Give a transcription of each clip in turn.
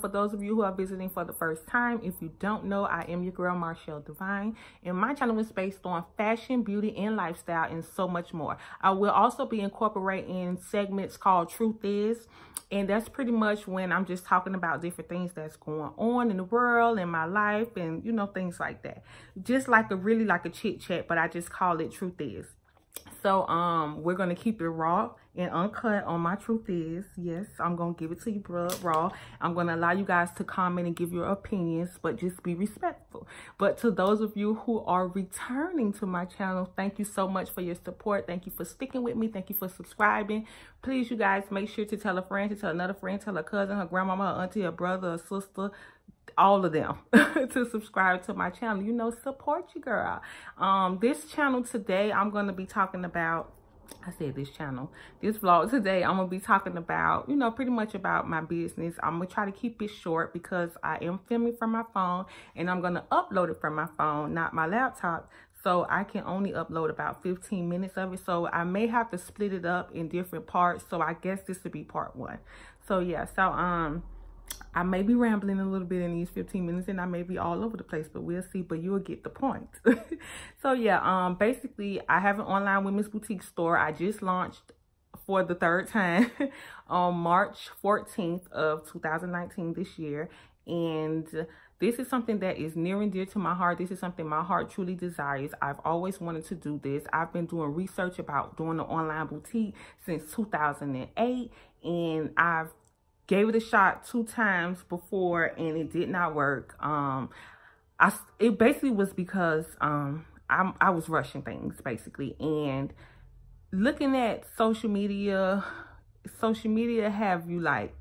For those of you who are visiting for the first time, if you don't know, I am your girl, Marshall Divine, and my channel is based on fashion, beauty, and lifestyle, and so much more. I will also be incorporating segments called Truth Is, and that's pretty much when I'm just talking about different things that's going on in the world, in my life, and, you know, things like that. Just like a really like a chit chat, but I just call it Truth Is. So um, we're going to keep it raw and uncut on my truth is yes i'm gonna give it to you raw i'm gonna allow you guys to comment and give your opinions but just be respectful but to those of you who are returning to my channel thank you so much for your support thank you for sticking with me thank you for subscribing please you guys make sure to tell a friend to tell another friend tell a cousin her grandmama her auntie her brother her sister all of them to subscribe to my channel you know support you girl um this channel today i'm going to be talking about I said this channel, this vlog today, I'm going to be talking about, you know, pretty much about my business. I'm going to try to keep it short because I am filming from my phone and I'm going to upload it from my phone, not my laptop. So I can only upload about 15 minutes of it. So I may have to split it up in different parts. So I guess this would be part one. So yeah, so, um, I may be rambling a little bit in these 15 minutes and I may be all over the place, but we'll see, but you'll get the point. so yeah, um, basically I have an online women's boutique store. I just launched for the third time on March 14th of 2019 this year. And this is something that is near and dear to my heart. This is something my heart truly desires. I've always wanted to do this. I've been doing research about doing an online boutique since 2008 and I've gave it a shot two times before and it did not work. Um, I, it basically was because um, i I was rushing things basically. And looking at social media, social media have you like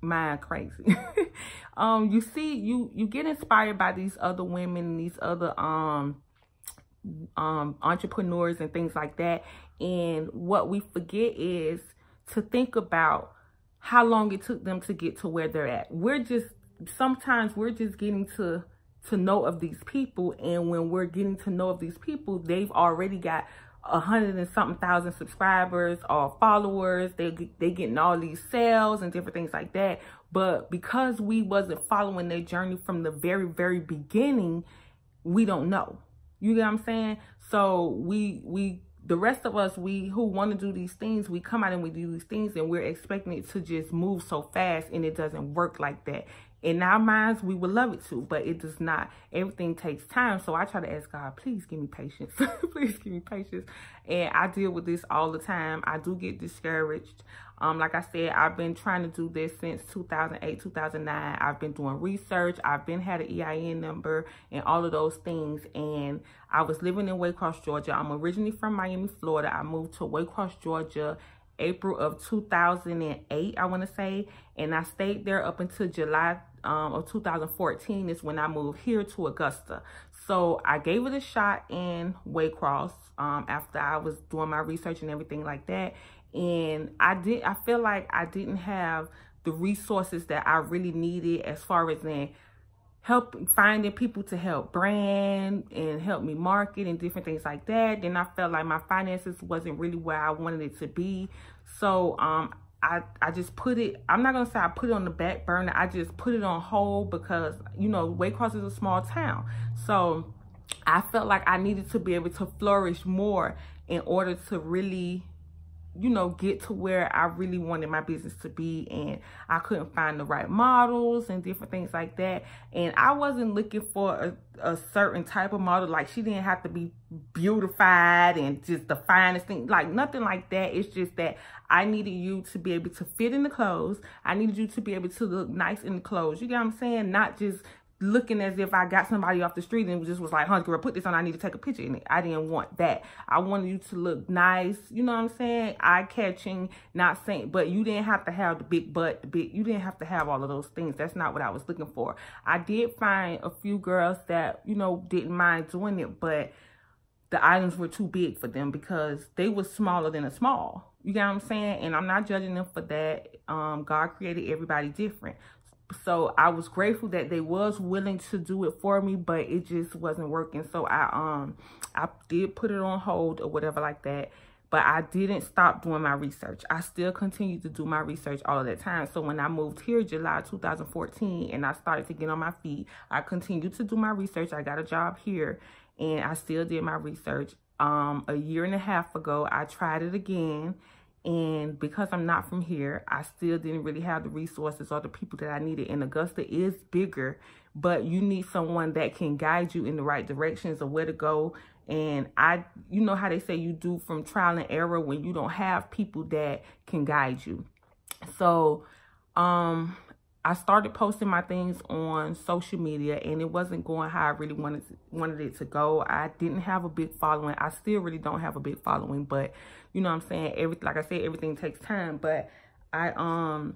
mind crazy. um, you see, you, you get inspired by these other women these other, um, um, entrepreneurs and things like that. And what we forget is to think about how long it took them to get to where they're at. We're just, sometimes we're just getting to, to know of these people. And when we're getting to know of these people, they've already got a hundred and something thousand subscribers or followers. They, they getting all these sales and different things like that. But because we wasn't following their journey from the very, very beginning, we don't know. You get what I'm saying? So we, we the rest of us, we who want to do these things, we come out and we do these things and we're expecting it to just move so fast and it doesn't work like that in our minds, we would love it to, but it does not. Everything takes time. So I try to ask God, please give me patience. please give me patience. And I deal with this all the time. I do get discouraged. Um, like I said, I've been trying to do this since 2008, 2009. I've been doing research. I've been had an EIN number and all of those things. And I was living in Waycross, Georgia. I'm originally from Miami, Florida. I moved to Waycross, Georgia April of 2008, I want to say. And I stayed there up until July um, of 2014 is when I moved here to Augusta. So I gave it a shot in Waycross um, after I was doing my research and everything like that. And I did. I feel like I didn't have the resources that I really needed as far as in help finding people to help brand and help me market and different things like that. Then I felt like my finances wasn't really where I wanted it to be. So um, I, I just put it, I'm not going to say I put it on the back burner. I just put it on hold because, you know, Waycross is a small town. So I felt like I needed to be able to flourish more in order to really you know, get to where I really wanted my business to be and I couldn't find the right models and different things like that. And I wasn't looking for a, a certain type of model. Like she didn't have to be beautified and just the finest thing, like nothing like that. It's just that I needed you to be able to fit in the clothes. I needed you to be able to look nice in the clothes. You get what I'm saying? Not just looking as if I got somebody off the street and just was like, "Honey, girl, put this on. I need to take a picture in it." I didn't want that. I wanted you to look nice. You know what I'm saying? Eye catching, not saying, but you didn't have to have the big butt, the big. You didn't have to have all of those things. That's not what I was looking for. I did find a few girls that you know didn't mind doing it, but the items were too big for them because they were smaller than a small. You know what I'm saying? And I'm not judging them for that. Um, God created everybody different so I was grateful that they was willing to do it for me, but it just wasn't working. So I um I did put it on hold or whatever like that. But I didn't stop doing my research. I still continued to do my research all that time. So when I moved here July 2014 and I started to get on my feet, I continued to do my research. I got a job here and I still did my research. Um, a year and a half ago, I tried it again and because I'm not from here, I still didn't really have the resources or the people that I needed. And Augusta is bigger, but you need someone that can guide you in the right directions of where to go. And I, you know how they say you do from trial and error when you don't have people that can guide you. So, um, I started posting my things on social media and it wasn't going how I really wanted to, wanted it to go. I didn't have a big following. I still really don't have a big following, but you know what I'm saying? Every like I said everything takes time, but I um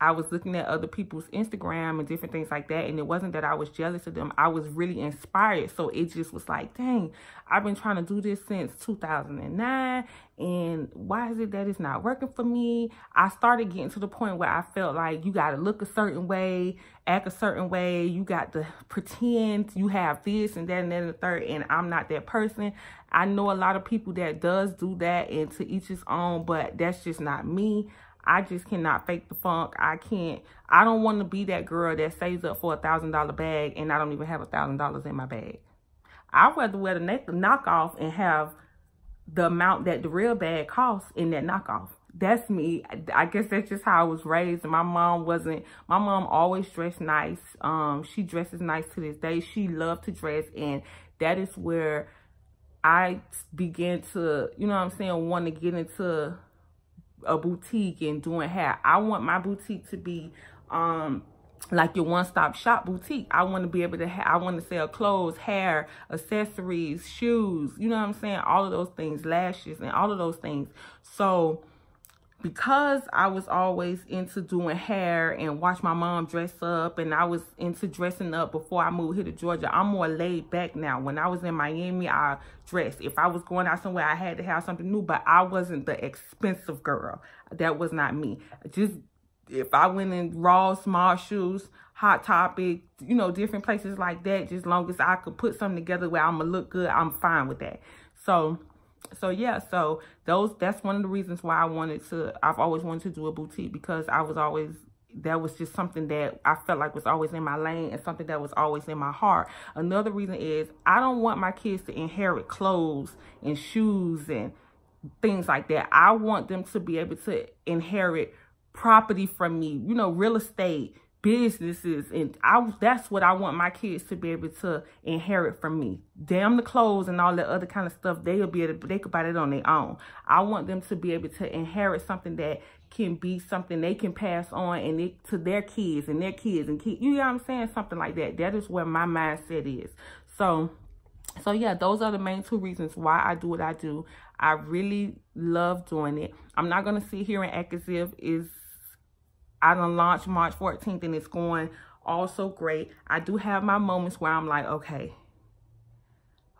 I was looking at other people's Instagram and different things like that. And it wasn't that I was jealous of them. I was really inspired. So it just was like, dang, I've been trying to do this since 2009. And why is it that it's not working for me? I started getting to the point where I felt like you got to look a certain way, act a certain way. You got to pretend you have this and that and then the third. And I'm not that person. I know a lot of people that does do that and to each his own, but that's just not me. I just cannot fake the funk. I can't. I don't want to be that girl that saves up for a $1,000 bag and I don't even have a $1,000 in my bag. I'd rather wear the knockoff and have the amount that the real bag costs in that knockoff. That's me. I guess that's just how I was raised. My mom wasn't, my mom always dressed nice. Um, she dresses nice to this day. She loved to dress. And that is where I began to, you know what I'm saying, want to get into a boutique and doing hair. I want my boutique to be um like your one-stop shop boutique. I want to be able to, I want to sell clothes, hair, accessories, shoes, you know what I'm saying? All of those things, lashes and all of those things. So because I was always into doing hair and watch my mom dress up and I was into dressing up before I moved here to Georgia, I'm more laid back now. When I was in Miami, I dressed. If I was going out somewhere, I had to have something new, but I wasn't the expensive girl. That was not me. Just if I went in raw, small shoes, Hot Topic, you know, different places like that, just long as I could put something together where I'm going to look good, I'm fine with that. So so yeah so those that's one of the reasons why i wanted to i've always wanted to do a boutique because i was always that was just something that I felt like was always in my lane and something that was always in my heart. Another reason is I don't want my kids to inherit clothes and shoes and things like that. I want them to be able to inherit property from me, you know, real estate, Businesses And I that's what I want my kids to be able to inherit from me. Damn the clothes and all that other kind of stuff. They'll be able to, they could buy that on their own. I want them to be able to inherit something that can be something they can pass on and it, to their kids and their kids and kids. You know what I'm saying? Something like that. That is where my mindset is. So, so yeah, those are the main two reasons why I do what I do. I really love doing it. I'm not going to sit here and act as if is. I gonna launched March 14th and it's going also great. I do have my moments where I'm like, okay,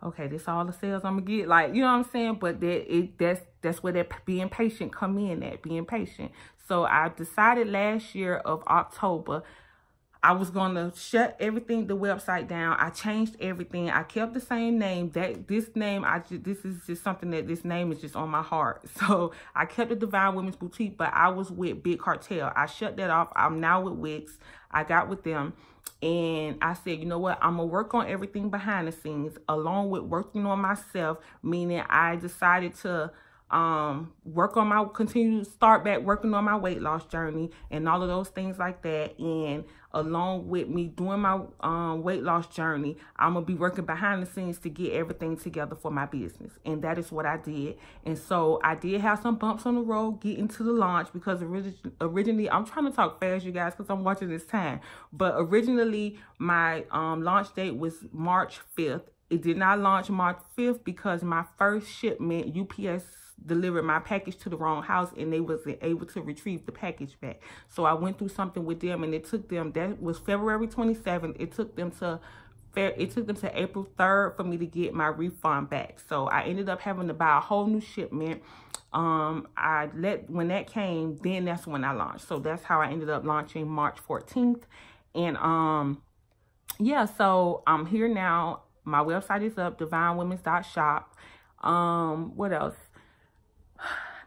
okay, this all the sales I'm gonna get. Like, you know what I'm saying? But that it that's that's where that being patient come in at, being patient. So I decided last year of October I was going to shut everything, the website down. I changed everything. I kept the same name. That This name, I this is just something that this name is just on my heart. So I kept the Divine Women's Boutique, but I was with Big Cartel. I shut that off. I'm now with Wix. I got with them. And I said, you know what? I'm going to work on everything behind the scenes along with working on myself, meaning I decided to um, work on my continue start back working on my weight loss journey and all of those things like that. And along with me doing my um, weight loss journey, I'm gonna be working behind the scenes to get everything together for my business, and that is what I did. And so I did have some bumps on the road getting to the launch because originally, originally I'm trying to talk fast, you guys, because I'm watching this time. But originally my um, launch date was March 5th, it did not launch March 5th because my first shipment, UPS delivered my package to the wrong house and they wasn't able to retrieve the package back. So I went through something with them and it took them, that was February 27th. It took them to it took them to April 3rd for me to get my refund back. So I ended up having to buy a whole new shipment. Um, I let, when that came, then that's when I launched. So that's how I ended up launching March 14th. And, um, yeah, so I'm here now my website is up, divinewomen's.shop. Um, what else?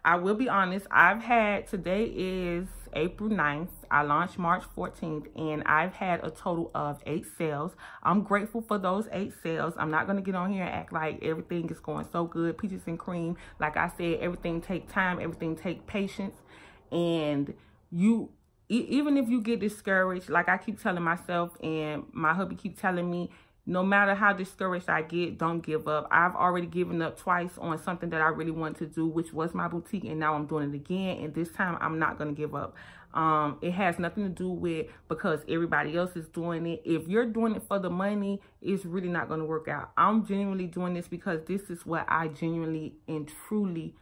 I will be honest, I've had, today is April 9th. I launched March 14th and I've had a total of eight sales. I'm grateful for those eight sales. I'm not going to get on here and act like everything is going so good. Peaches and cream. Like I said, everything take time. Everything take patience. And you, even if you get discouraged, like I keep telling myself and my hubby keep telling me, no matter how discouraged I get, don't give up. I've already given up twice on something that I really wanted to do, which was my boutique, and now I'm doing it again, and this time I'm not going to give up. Um, it has nothing to do with because everybody else is doing it. If you're doing it for the money, it's really not going to work out. I'm genuinely doing this because this is what I genuinely and truly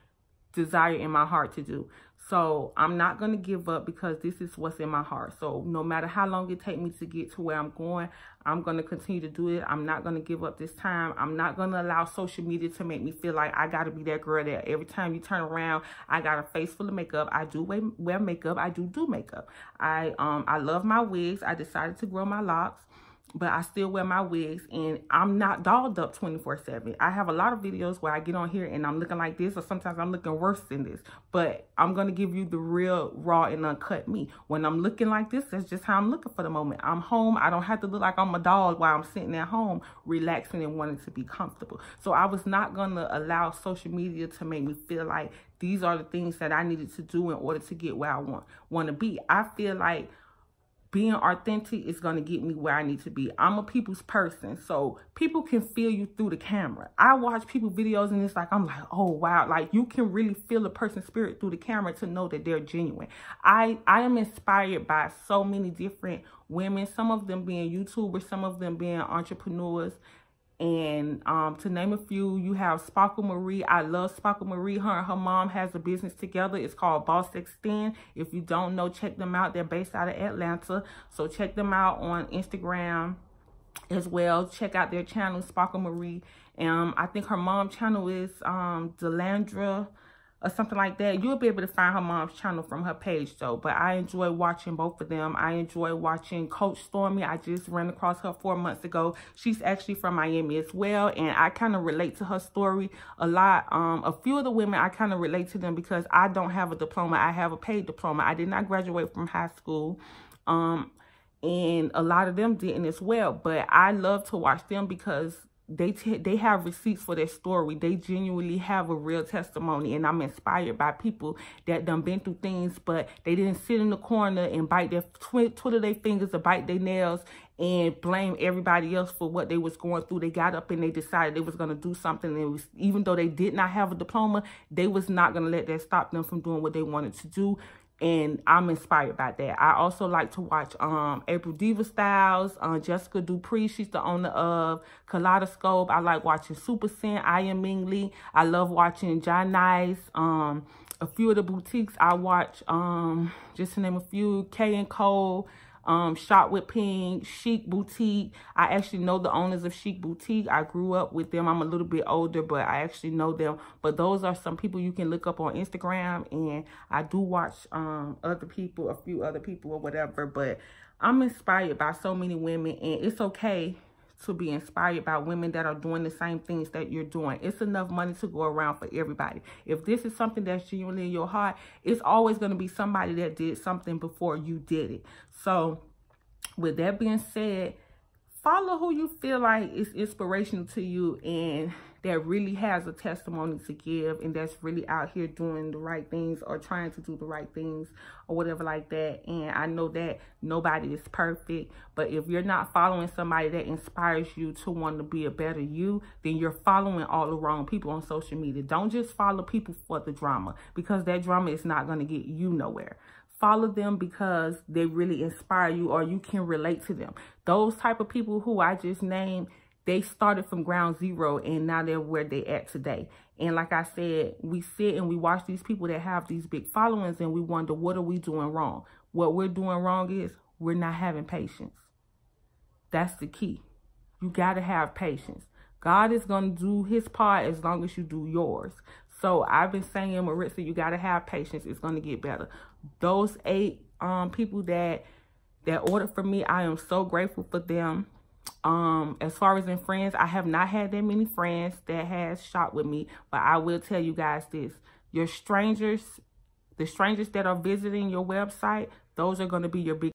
desire in my heart to do. So I'm not going to give up because this is what's in my heart. So no matter how long it take me to get to where I'm going, I'm going to continue to do it. I'm not going to give up this time. I'm not going to allow social media to make me feel like I got to be that girl that every time you turn around, I got a face full of makeup. I do wear makeup. I do do makeup. I um I love my wigs. I decided to grow my locks but I still wear my wigs and I'm not dolled up 24 7. I have a lot of videos where I get on here and I'm looking like this or sometimes I'm looking worse than this, but I'm going to give you the real raw and uncut me. When I'm looking like this, that's just how I'm looking for the moment. I'm home. I don't have to look like I'm a doll while I'm sitting at home relaxing and wanting to be comfortable. So I was not going to allow social media to make me feel like these are the things that I needed to do in order to get where I want, want to be. I feel like being authentic is going to get me where I need to be. I'm a people's person. So people can feel you through the camera. I watch people videos and it's like, I'm like, oh, wow. Like you can really feel a person's spirit through the camera to know that they're genuine. I, I am inspired by so many different women, some of them being YouTubers, some of them being entrepreneurs, and um, to name a few, you have Sparkle Marie. I love Sparkle Marie. Her and her mom has a business together. It's called Boss Extend. If you don't know, check them out. They're based out of Atlanta. So check them out on Instagram as well. Check out their channel, Sparkle Marie. Um, I think her mom channel is um, Delandra or something like that, you'll be able to find her mom's channel from her page though. But I enjoy watching both of them. I enjoy watching Coach Stormy. I just ran across her four months ago. She's actually from Miami as well. And I kind of relate to her story a lot. Um, a few of the women, I kind of relate to them because I don't have a diploma. I have a paid diploma. I did not graduate from high school. Um, and a lot of them didn't as well. But I love to watch them because they they have receipts for their story. They genuinely have a real testimony, and I'm inspired by people that done been through things, but they didn't sit in the corner and bite their tw twiddle their fingers or bite their nails and blame everybody else for what they was going through. They got up and they decided they was going to do something. And was, even though they did not have a diploma, they was not going to let that stop them from doing what they wanted to do and I'm inspired by that. I also like to watch um, April Diva Styles, uh, Jessica Dupree. She's the owner of Kaleidoscope. I like watching Super Sin, I Am Ming Lee. I love watching John Nice. Um, a few of the boutiques I watch, um, just to name a few, K and Cole, um, with Pink, Chic Boutique. I actually know the owners of Chic Boutique. I grew up with them. I'm a little bit older, but I actually know them. But those are some people you can look up on Instagram. And I do watch um, other people, a few other people or whatever. But I'm inspired by so many women. And it's okay to be inspired by women that are doing the same things that you're doing. It's enough money to go around for everybody. If this is something that's genuinely in your heart, it's always going to be somebody that did something before you did it. So with that being said, follow who you feel like is inspirational to you and that really has a testimony to give and that's really out here doing the right things or trying to do the right things or whatever like that. And I know that nobody is perfect, but if you're not following somebody that inspires you to want to be a better you, then you're following all the wrong people on social media. Don't just follow people for the drama because that drama is not going to get you nowhere follow them because they really inspire you or you can relate to them. Those type of people who I just named they started from ground zero and now they're where they at today. And like I said, we sit and we watch these people that have these big followings and we wonder, what are we doing wrong? What we're doing wrong is we're not having patience. That's the key. You got to have patience. God is going to do his part as long as you do yours. So I've been saying, Maritza, you got to have patience. It's going to get better. Those eight um, people that that ordered for me, I am so grateful for them um as far as in friends i have not had that many friends that has shot with me but i will tell you guys this your strangers the strangers that are visiting your website those are going to be your big